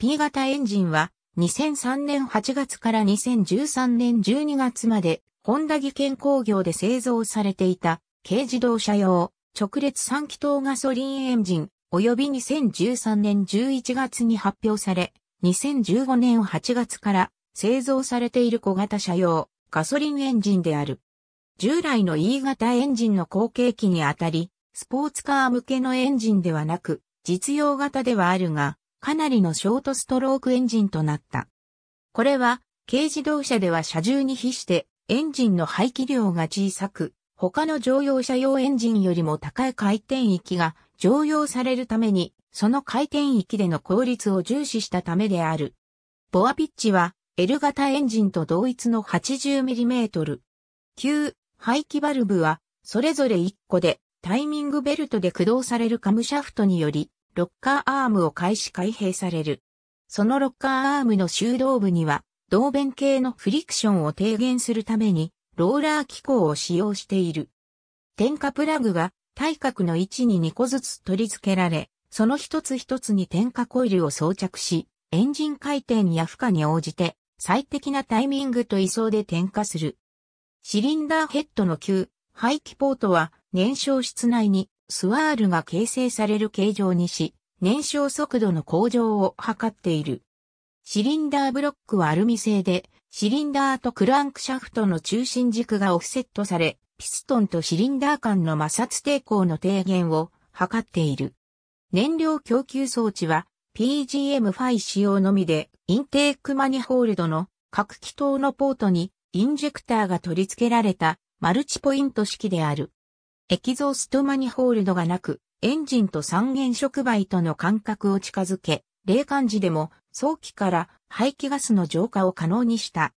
P 型エンジンは2003年8月から2013年12月まで、ホンダ技研工業で製造されていた、軽自動車用、直列3気筒ガソリンエンジン、及び2013年11月に発表され、2015年8月から製造されている小型車用、ガソリンエンジンである。従来の E 型エンジンの後継機にあたり、スポーツカー向けのエンジンではなく、実用型ではあるが、かなりのショートストロークエンジンとなった。これは、軽自動車では車重に比してエンジンの排気量が小さく、他の乗用車用エンジンよりも高い回転域が乗用されるために、その回転域での効率を重視したためである。ボアピッチは L 型エンジンと同一の 80mm。旧排気バルブは、それぞれ1個でタイミングベルトで駆動されるカムシャフトにより、ロッカーアームを開始開閉される。そのロッカーアームの修道部には、同弁系のフリクションを低減するために、ローラー機構を使用している。点火プラグは、対角の位置に2個ずつ取り付けられ、その一つ一つに点火コイルを装着し、エンジン回転や負荷に応じて、最適なタイミングと位相で点火する。シリンダーヘッドの旧、排気ポートは、燃焼室内にスワールが形成される形状にし、燃焼速度の向上を図っている。シリンダーブロックはアルミ製で、シリンダーとクランクシャフトの中心軸がオフセットされ、ピストンとシリンダー間の摩擦抵抗の低減を図っている。燃料供給装置は PGM5 仕様のみで、インテークマニホールドの各気筒のポートにインジェクターが取り付けられたマルチポイント式である。エキゾーストマニホールドがなく、エンジンと三原触媒との間隔を近づけ、冷感時でも早期から排気ガスの浄化を可能にした。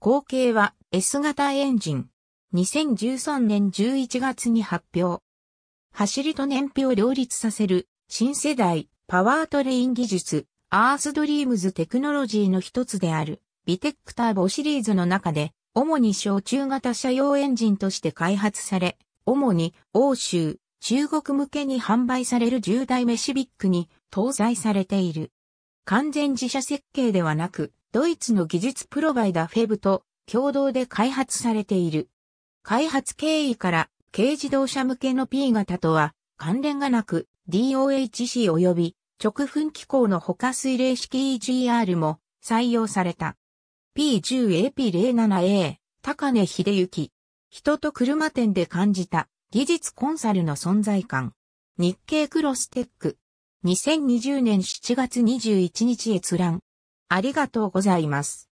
後継は S 型エンジン。2013年11月に発表。走りと燃費を両立させる新世代パワートレイン技術アースドリームズテクノロジーの一つであるビテックターボシリーズの中で主に小中型車用エンジンとして開発され主に欧州、中国向けに販売される10代目シビックに搭載されている。完全自社設計ではなく、ドイツの技術プロバイダフェブと共同で開発されている。開発経緯から軽自動車向けの P 型とは関連がなく DOHC 及び直噴機構の他水冷式 EGR も採用された。P10AP07A 高根秀幸人と車店で感じた技術コンサルの存在感。日経クロステック。2020年7月21日閲覧。ありがとうございます。